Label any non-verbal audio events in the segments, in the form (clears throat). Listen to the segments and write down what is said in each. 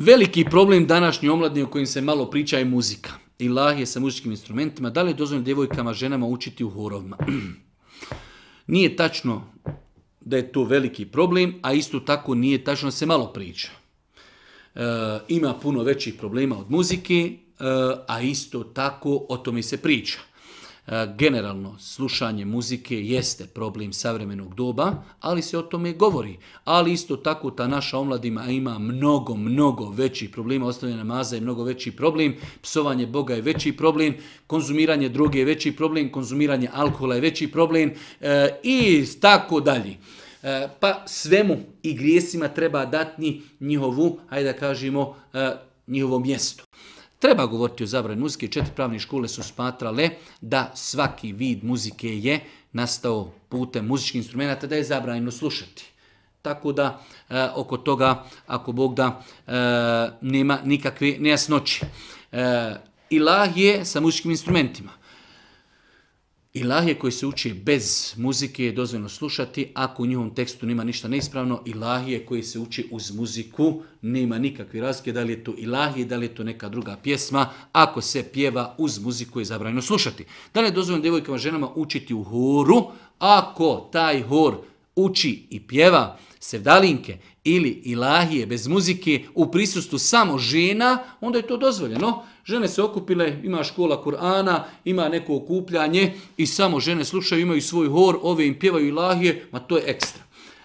Veliki problem današnji omladni o kojim se malo priča je muzika. Ilah je sa muzičkim instrumentima. Da li je dozvoljeno djevojkama, ženama učiti u horovima? (clears throat) nije tačno da je to veliki problem, a isto tako nije tačno da se malo priča. E, ima puno većih problema od muzike, e, a isto tako o tome se priča. E, generalno, slušanje muzike jeste problem savremenog doba, ali se o tome govori. Ali isto tako ta naša omladima ima mnogo, mnogo veći problema. Ostavljena maza je mnogo veći problem, psovanje Boga je veći problem, konzumiranje droge je veći problem, konzumiranje alkohola je veći problem e, i tako dalje. E, pa svemu i grijesima treba dati njihovu, hajde da kažemo, njihovo mjesto. Treba govoriti o zabrani muzike. Četiri pravne škole su smatrale da svaki vid muzike je nastao putem muzičkih instrumenta, da je zabranjeno slušati. Tako da eh, oko toga, ako Bog da, e, nema nikakve nejasnoće. E, ilah je sa muzičkim instrumentima. Ilahije koji se uči bez muzike je dozvoljno slušati, ako u njihovom tekstu nema ništa neispravno, ilahije koji se uči uz muziku nema nikakve razlike, da li je to ilahije, da li je to neka druga pjesma, ako se pjeva uz muziku je zabranjeno slušati. Da li je dozvoljeno devojkama ženama učiti u horu, ako taj hor uči i pjeva sevdalinke ili ilahije bez muzike u prisustu samo žena, onda je to dozvoljeno Žene se okupile, ima škola Kur'ana, ima neko okupljanje i samo žene slušaju, imaju svoj hor, ove im pjevaju ilahije, ma to je ekstra.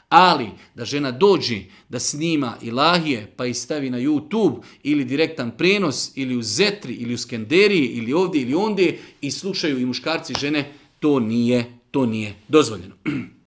Ali da žena dođi da snima ilahije pa ih stavi na YouTube ili direktan prenos ili u Zetri ili u Skenderiji ili ovdje ili ondje i slušaju i muškarci žene, to nije, to nije dozvoljeno. (clears throat)